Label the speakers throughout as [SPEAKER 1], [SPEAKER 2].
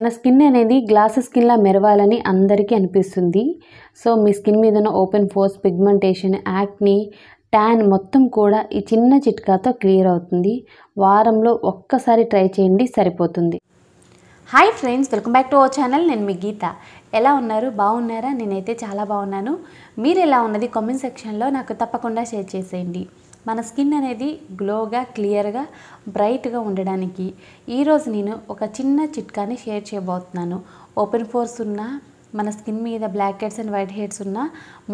[SPEAKER 1] మన స్కిన్ అనేది గ్లాసెస్ స్కిన్లా మెరవాలని అందరికీ అనిపిస్తుంది సో మీ స్కిన్ మీద ఉన్న open pores pigmentation acne tan మొత్తం కూడా ఈ చిన్న చిట్కాతో క్లియర్ అవుతుంది వారంలో ఒక్కసారి ట్రై చేయండి సరిపోతుంది hi friends welcome back to our channel నేను మీ గీత ఎలా ఉన్నారు బాగున్నారా నేనైతే చాలా బాగున్నాను మీరు ఎలా ఉన్నది కామెంట్ సెక్షన్లో నాకు తప్పకుండా షేర్ చేసేయండి మన స్కిన్ అనేది గ్లోగా క్లియర్గా బ్రైట్గా ఉండడానికి ఈరోజు నేను ఒక చిన్న చిట్కాని షేర్ చేయబోతున్నాను ఓపెన్ ఫోర్స్ ఉన్న మన స్కిన్ మీద black heads and white heads ఉన్న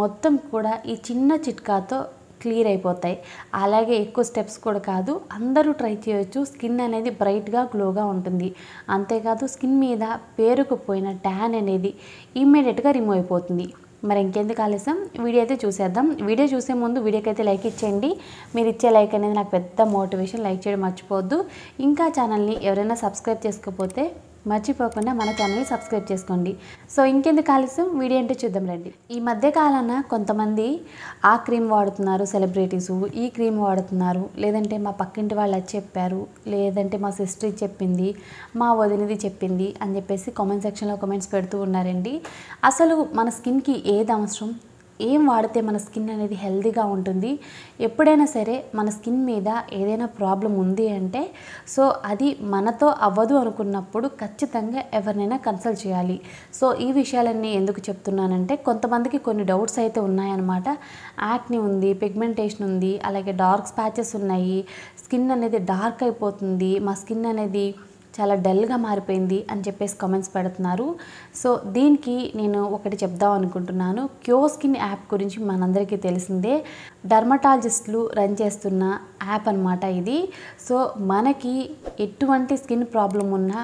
[SPEAKER 1] మొత్తం కూడా ఈ చిన్న చిట్కాతో క్లియర్ అయిపోతాయి అలాగే ఎక్కువ స్టెప్స్ కూడా కాదు అందరూ ట్రై చేయొచ్చు స్కిన్ అనేది బ్రైట్గా గ్లోగా ఉంటుంది అంతేకాదు స్కిన్ మీద పేరుకుపోయిన ట్యాన్ అనేది ఇమ్మీడియట్గా రిమూవ్ అయిపోతుంది మరి ఇంకెందుకు ఆలస్యం వీడియో అయితే చూసేద్దాం వీడియో చూసే ముందు వీడియోకి అయితే లైక్ ఇచ్చేయండి మీరు ఇచ్చే లైక్ అనేది నాకు పెద్ద మోటివేషన్ లైక్ చేయడం మర్చిపోవద్దు ఇంకా ఛానల్ని ఎవరైనా సబ్స్క్రైబ్ చేసుకోకపోతే మర్చిపోకుండా మన ఛానల్ని సబ్స్క్రైబ్ చేసుకోండి సో ఇంకెందుకు కాలుస్తాం వీడియో అంటే చూద్దాం రండి ఈ మధ్య కాలాన కొంతమంది ఆ క్రీమ్ వాడుతున్నారు సెలబ్రిటీస్ ఈ క్రీమ్ వాడుతున్నారు లేదంటే మా పక్కింటి వాళ్ళు అది చెప్పారు లేదంటే మా సిస్టర్ చెప్పింది మా వదినది చెప్పింది అని చెప్పేసి కామెంట్ సెక్షన్లో కామెంట్స్ పెడుతూ ఉన్నారండి అసలు మన స్కిన్కి ఏది అవసరం ఏం వాడితే మన స్కిన్ అనేది హెల్దీగా ఉంటుంది ఎప్పుడైనా సరే మన స్కిన్ మీద ఏదైనా ప్రాబ్లం ఉంది అంటే సో అది మనతో అవ్వదు అనుకున్నప్పుడు ఖచ్చితంగా ఎవరినైనా కన్సల్ట్ చేయాలి సో ఈ విషయాలన్నీ ఎందుకు చెప్తున్నానంటే కొంతమందికి కొన్ని డౌట్స్ అయితే ఉన్నాయన్నమాట యాక్ని ఉంది పిగ్మెంటేషన్ ఉంది అలాగే డార్క్ స్పాచెస్ ఉన్నాయి స్కిన్ అనేది డార్క్ అయిపోతుంది మా స్కిన్ అనేది చాలా డల్గా మారిపోయింది అని చెప్పేసి కామెంట్స్ పెడుతున్నారు సో దీనికి నేను ఒకటి చెప్దాం అనుకుంటున్నాను క్యో స్కిన్ యాప్ గురించి మనందరికీ తెలిసిందే డర్మటాలజిస్టులు రన్ చేస్తున్న యాప్ అనమాట ఇది సో మనకి ఎటువంటి స్కిన్ ప్రాబ్లం ఉన్నా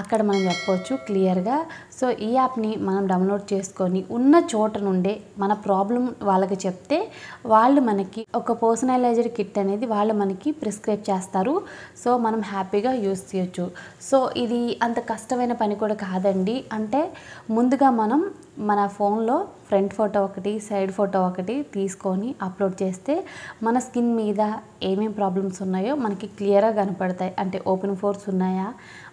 [SPEAKER 1] అక్కడ మనం చెప్పవచ్చు క్లియర్గా సో ఈ యాప్ని మనం డౌన్లోడ్ చేసుకొని ఉన్న చోట నుండే మన ప్రాబ్లం వాళ్ళకి చెప్తే వాళ్ళు మనకి ఒక పర్సనలైజ్డ్ కిట్ అనేది వాళ్ళు మనకి ప్రిస్క్రైబ్ చేస్తారు సో మనం హ్యాపీగా యూస్ చేయొచ్చు సో ఇది అంత కష్టమైన పని కూడా కాదండి అంటే ముందుగా మనం మన ఫోన్లో ఫ్రంట్ ఫోటో ఒకటి సైడ్ ఫోటో ఒకటి తీసుకొని అప్లోడ్ చేస్తే మన స్కిన్ మీద ఏమేమి ప్రాబ్లమ్స్ ఉన్నాయో మనకి క్లియర్గా కనపడతాయి అంటే ఓపెన్ ఫోర్స్ ఉన్నాయా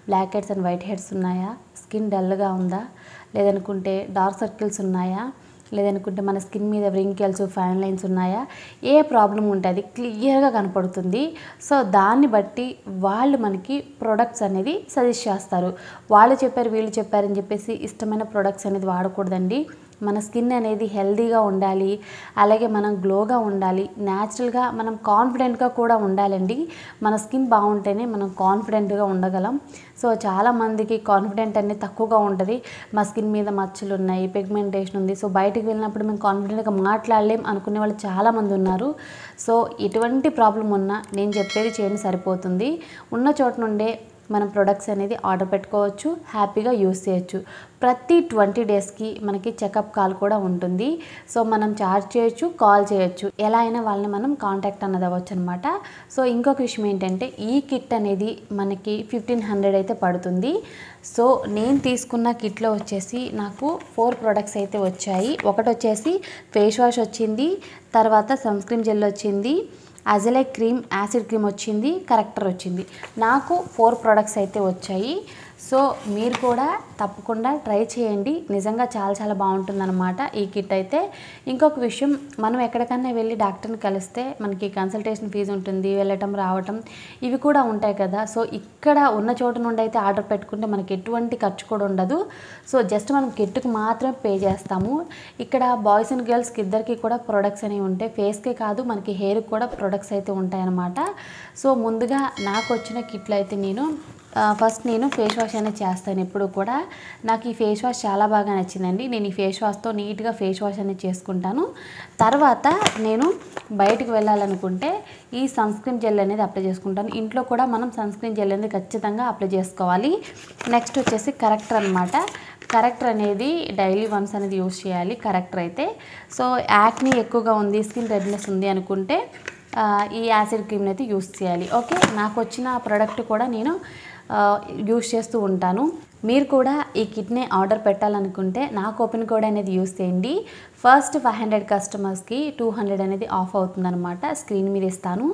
[SPEAKER 1] black heads and white heads ఉన్నాయా స్కిన్ డల్గా ఉందా లేదనుకుంటే డార్క్ సర్కిల్స్ ఉన్నాయా లేదనుకుంటే మన స్కిన్ మీద వ్రింకిల్స్ ఫైన్ లైన్స్ ఉన్నాయా ఏ ప్రాబ్లం ఉంటుంది క్లియర్గా కనపడుతుంది సో దాన్ని బట్టి వాళ్ళు మనకి ప్రొడక్ట్స్ అనేది సజెస్ట్ చేస్తారు వాళ్ళు చెప్పారు వీళ్ళు చెప్పారని చెప్పేసి ఇష్టమైన ప్రొడక్ట్స్ అనేది వాడకూడదండి మన స్కిన్ అనేది హెల్దీగా ఉండాలి అలాగే మనం గ్లోగా ఉండాలి న్యాచురల్గా మనం కాన్ఫిడెంట్గా కూడా ఉండాలండి మన స్కిన్ బాగుంటేనే మనం కాన్ఫిడెంట్గా ఉండగలం సో చాలామందికి కాన్ఫిడెంట్ అనేది తక్కువగా ఉంటుంది మా స్కిన్ మీద మచ్చలు ఉన్నాయి పిగ్మెంటేషన్ ఉంది సో బయటకు వెళ్ళినప్పుడు మేము కాన్ఫిడెంట్గా మాట్లాడలేం అనుకునే వాళ్ళు చాలామంది ఉన్నారు సో ఎటువంటి ప్రాబ్లం ఉన్నా నేను చెప్పేది చేయండి సరిపోతుంది ఉన్న చోట నుండే మనం ప్రొడక్ట్స్ అనేది ఆర్డర్ పెట్టుకోవచ్చు హ్యాపీగా యూస్ చేయొచ్చు ప్రతి ట్వంటీ డేస్కి మనకి చెకప్ కాల్ కూడా ఉంటుంది సో మనం చార్జ్ చేయొచ్చు కాల్ చేయొచ్చు ఎలా అయినా వాళ్ళని మనం కాంటాక్ట్ అన్నది అవ్వచ్చు అనమాట సో ఇంకొక విషయం ఏంటంటే ఈ కిట్ అనేది మనకి ఫిఫ్టీన్ హండ్రెడ్ అయితే పడుతుంది సో నేను తీసుకున్న కిట్లో వచ్చేసి నాకు ఫోర్ ప్రొడక్ట్స్ అయితే వచ్చాయి ఒకటి వచ్చేసి ఫేస్ వాష్ వచ్చింది తర్వాత సన్ స్క్రీన్ జెల్ వచ్చింది అజలే క్రీమ్ యాసిడ్ క్రీమ్ వచ్చింది కరెక్టర్ వచ్చింది నాకు ఫోర్ ప్రోడక్ట్స్ అయితే వచ్చాయి సో మీరు కూడా తప్పకుండా ట్రై చేయండి నిజంగా చాలా చాలా బాగుంటుందన్నమాట ఈ కిట్ అయితే ఇంకొక విషయం మనం ఎక్కడికన్నా వెళ్ళి డాక్టర్ని కలిస్తే మనకి కన్సల్టేషన్ ఫీజు ఉంటుంది వెళ్ళటం రావటం ఇవి కూడా ఉంటాయి కదా సో ఇక్కడ ఉన్న చోట నుండి అయితే ఆర్డర్ పెట్టుకుంటే మనకి ఎటువంటి ఖర్చు కూడా ఉండదు సో జస్ట్ మనం కిట్కి మాత్రమే పే చేస్తాము ఇక్కడ బాయ్స్ అండ్ గర్ల్స్కి ఇద్దరికి కూడా ప్రొడక్ట్స్ అనేవి ఉంటాయి ఫేస్కే కాదు మనకి హెయిర్కి కూడా ప్రొడక్ట్స్ అయితే ఉంటాయన్నమాట సో ముందుగా నాకు వచ్చిన కిట్లు అయితే నేను ఫస్ట్ నేను ఫేస్ వాష్ అనేది చేస్తాను ఎప్పుడు కూడా నాకు ఈ ఫేస్ వాష్ చాలా బాగా నచ్చిందండి నేను ఈ ఫేస్ వాష్తో నీట్గా ఫేస్ వాష్ అనేది చేసుకుంటాను తర్వాత నేను బయటకు వెళ్ళాలనుకుంటే ఈ సన్ స్క్రీన్ జెల్ అనేది అప్లై చేసుకుంటాను ఇంట్లో కూడా మనం సన్ స్క్రీన్ జెల్ అనేది ఖచ్చితంగా అప్లై చేసుకోవాలి నెక్స్ట్ వచ్చేసి కరెక్టర్ అనమాట కరెక్టర్ అనేది డైలీ వన్స్ అనేది యూజ్ చేయాలి కరెక్టర్ అయితే సో యాక్ని ఎక్కువగా ఉంది స్కిన్ రెడ్నెస్ ఉంది అనుకుంటే ఈ యాసిడ్ క్రీమ్ని అయితే యూస్ చేయాలి ఓకే నాకు వచ్చిన ప్రోడక్ట్ కూడా నేను యూస్ చేస్తూ ఉంటాను మీరు కూడా ఈ కిట్ని ఆర్డర్ పెట్టాలనుకుంటే నా కూపన్ కోడ్ అనేది యూస్ చేయండి ఫస్ట్ ఫైవ్ హండ్రెడ్ కస్టమర్స్కి టూ హండ్రెడ్ అనేది ఆఫ్ అవుతుందనమాట స్క్రీన్ మీద ఇస్తాను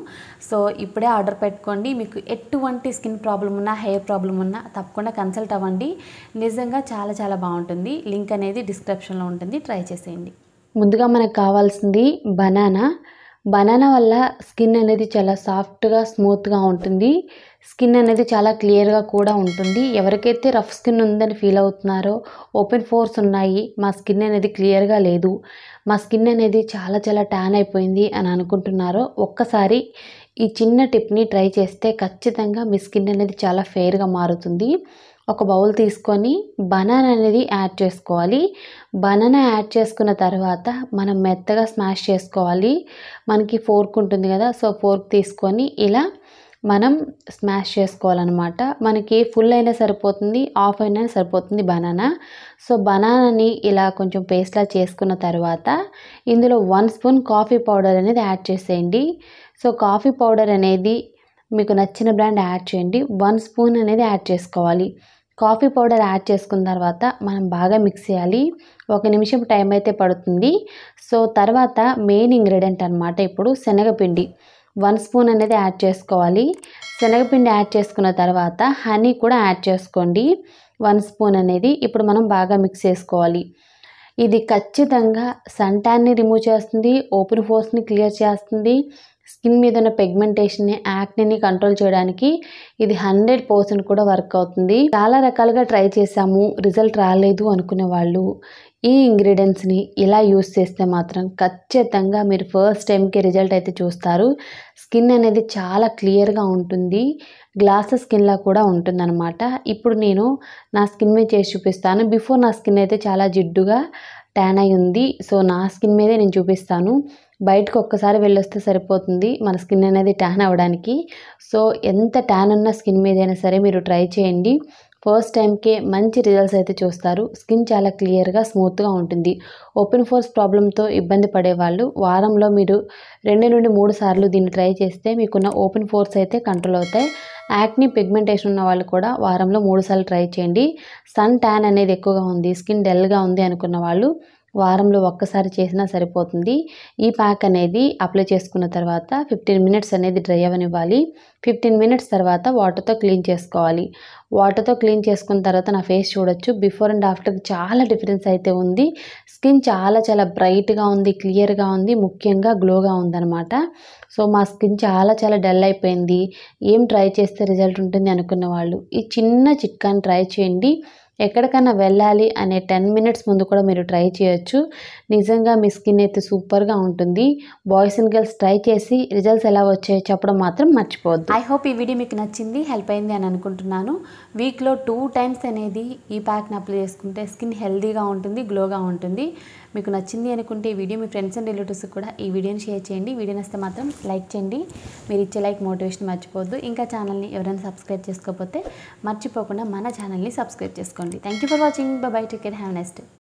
[SPEAKER 1] సో ఇప్పుడే ఆర్డర్ పెట్టుకోండి మీకు ఎటువంటి స్కిన్ ప్రాబ్లం ఉన్నా హెయిర్ ప్రాబ్లం ఉన్నా తప్పకుండా కన్సల్ట్ అవ్వండి నిజంగా చాలా చాలా బాగుంటుంది లింక్ అనేది డిస్క్రిప్షన్లో ఉంటుంది ట్రై చేసేయండి ముందుగా మనకు కావాల్సింది బనానా బనానా వల్ల స్కిన్ అనేది చాలా సాఫ్ట్గా స్మూత్గా ఉంటుంది స్కిన్ అనేది చాలా క్లియర్గా కూడా ఉంటుంది ఎవరికైతే రఫ్ స్కిన్ ఉందని ఫీల్ అవుతున్నారో ఓపెన్ ఫోర్స్ ఉన్నాయి మా స్కిన్ అనేది క్లియర్గా లేదు మా స్కిన్ అనేది చాలా చాలా ట్యాన్ అయిపోయింది అని అనుకుంటున్నారో ఒక్కసారి ఈ చిన్న టిప్ని ట్రై చేస్తే ఖచ్చితంగా మీ స్కిన్ అనేది చాలా ఫెయిర్గా మారుతుంది ఒక బౌల్ తీసుకొని బనానా అనేది యాడ్ చేసుకోవాలి బనానా యాడ్ చేసుకున్న తర్వాత మనం మెత్తగా స్మాష్ చేసుకోవాలి మనకి ఫోర్క్ ఉంటుంది కదా సో ఫోర్క్ తీసుకొని ఇలా మనం స్మాష్ చేసుకోవాలన్నమాట మనకి ఫుల్ అయినా సరిపోతుంది ఆఫ్ అయినా సరిపోతుంది బనానా సో బనానాని ఇలా కొంచెం పేస్ట్లా చేసుకున్న తర్వాత ఇందులో వన్ స్పూన్ కాఫీ పౌడర్ అనేది యాడ్ చేసేయండి సో కాఫీ పౌడర్ అనేది మీకు నచ్చిన బ్రాండ్ యాడ్ చేయండి వన్ స్పూన్ అనేది యాడ్ చేసుకోవాలి కాఫీ పౌడర్ యాడ్ చేసుకున్న తర్వాత మనం బాగా మిక్స్ చేయాలి ఒక నిమిషం టైం అయితే పడుతుంది సో తర్వాత మెయిన్ ఇంగ్రీడియంట్ అనమాట ఇప్పుడు శనగపిండి వన్ స్పూన్ అనేది యాడ్ చేసుకోవాలి శనగపిండి యాడ్ చేసుకున్న తర్వాత హనీ కూడా యాడ్ చేసుకోండి వన్ స్పూన్ అనేది ఇప్పుడు మనం బాగా మిక్స్ చేసుకోవాలి ఇది ఖచ్చితంగా సంటాన్ని రిమూవ్ చేస్తుంది ఓపెన్ ఫోర్స్ని క్లియర్ చేస్తుంది స్కిన్ మీద ఉన్న పెగ్మెంటేషన్ని యాక్నీని కంట్రోల్ చేయడానికి ఇది హండ్రెడ్ పర్సెంట్ కూడా వర్క్ అవుతుంది చాలా రకాలుగా ట్రై చేశాము రిజల్ట్ రాలేదు అనుకునే వాళ్ళు ఈ ఇంగ్రీడియంట్స్ని ఇలా యూస్ చేస్తే మాత్రం ఖచ్చితంగా మీరు ఫస్ట్ టైంకి రిజల్ట్ అయితే చూస్తారు స్కిన్ అనేది చాలా క్లియర్గా ఉంటుంది గ్లాస్ స్కిన్లా కూడా ఉంటుందన్నమాట ఇప్పుడు నేను నా స్కిన్ మీద చేసి చూపిస్తాను బిఫోర్ నా స్కిన్ అయితే చాలా జిడ్డుగా ట్యాన్ అయి ఉంది సో నా స్కిన్ మీదే నేను చూపిస్తాను బయటకు ఒక్కసారి వెళ్ళొస్తే సరిపోతుంది మన స్కిన్ అనేది ట్యాన్ అవ్వడానికి సో ఎంత ట్యాన్ ఉన్న స్కిన్ మీదైనా సరే మీరు ట్రై చేయండి ఫస్ట్ టైంకే మంచి రిజల్ట్స్ అయితే చూస్తారు స్కిన్ చాలా క్లియర్గా స్మూత్గా ఉంటుంది ఓపెన్ ఫోర్స్ ప్రాబ్లంతో ఇబ్బంది పడేవాళ్ళు వారంలో మీరు రెండు నుండి మూడు సార్లు దీన్ని ట్రై చేస్తే మీకున్న ఓపెన్ ఫోర్స్ అయితే కంట్రోల్ అవుతాయి యాక్ని పిగ్మెంటేషన్ ఉన్న వాళ్ళు కూడా వారంలో మూడు సార్లు ట్రై చేయండి సన్ ట్యాన్ అనేది ఎక్కువగా ఉంది స్కిన్ డల్గా ఉంది అనుకున్న వాళ్ళు వారంలో ఒక్కసారి చేసినా సరిపోతుంది ఈ ప్యాక్ అనేది అప్లై చేసుకున్న తర్వాత ఫిఫ్టీన్ మినిట్స్ అనేది డ్రై అవ్వనివ్వాలి ఫిఫ్టీన్ మినిట్స్ తర్వాత వాటర్తో క్లీన్ చేసుకోవాలి వాటర్తో క్లీన్ చేసుకున్న తర్వాత నా ఫేస్ చూడొచ్చు బిఫోర్ అండ్ ఆఫ్టర్ చాలా డిఫరెన్స్ అయితే ఉంది స్కిన్ చాలా చాలా బ్రైట్గా ఉంది క్లియర్గా ఉంది ముఖ్యంగా గ్లోగా ఉందన్నమాట సో మా స్కిన్ చాలా చాలా డల్ అయిపోయింది ఏం ట్రై చేస్తే రిజల్ట్ ఉంటుంది అనుకున్న వాళ్ళు ఈ చిన్న చిట్కాని ట్రై చేయండి ఎక్కడికైనా వెళ్ళాలి అనే టెన్ మినిట్స్ ముందు కూడా మీరు ట్రై చేయొచ్చు నిజంగా మీ స్కిన్ అయితే సూపర్గా ఉంటుంది బాయ్స్ అండ్ గర్ల్స్ ట్రై చేసి రిజల్ట్స్ ఎలా వచ్చాయో చెప్పడం మాత్రం మర్చిపోద్దు ఐ హోప్ ఈ వీడియో మీకు నచ్చింది హెల్ప్ అయింది అని అనుకుంటున్నాను వీక్లో టూ టైమ్స్ అనేది ఈ ప్యాక్ని అప్లై చేసుకుంటే స్కిన్ హెల్దీగా ఉంటుంది గ్లోగా ఉంటుంది మీకు నచ్చింది అనుకుంటే ఈ వీడియో మీ ఫ్రెండ్స్ అండ్ రిలేటివ్స్ కూడా ఈ వీడియోని షేర్ చేయండి వీడియో నస్తే మాత్రం లైక్ చేయండి మీరు ఇచ్చే లైక్ మోటివేషన్ మర్చిపోవద్దు ఇంకా ఛానల్ని ఎవరైనా సబ్స్క్రైబ్ చేసుకోకపోతే మర్చిపోకుండా మన ఛానల్ని సబ్స్క్రైబ్ చేసుకోండి only. Thank you for watching. Bye bye. Take care. Have a nice day.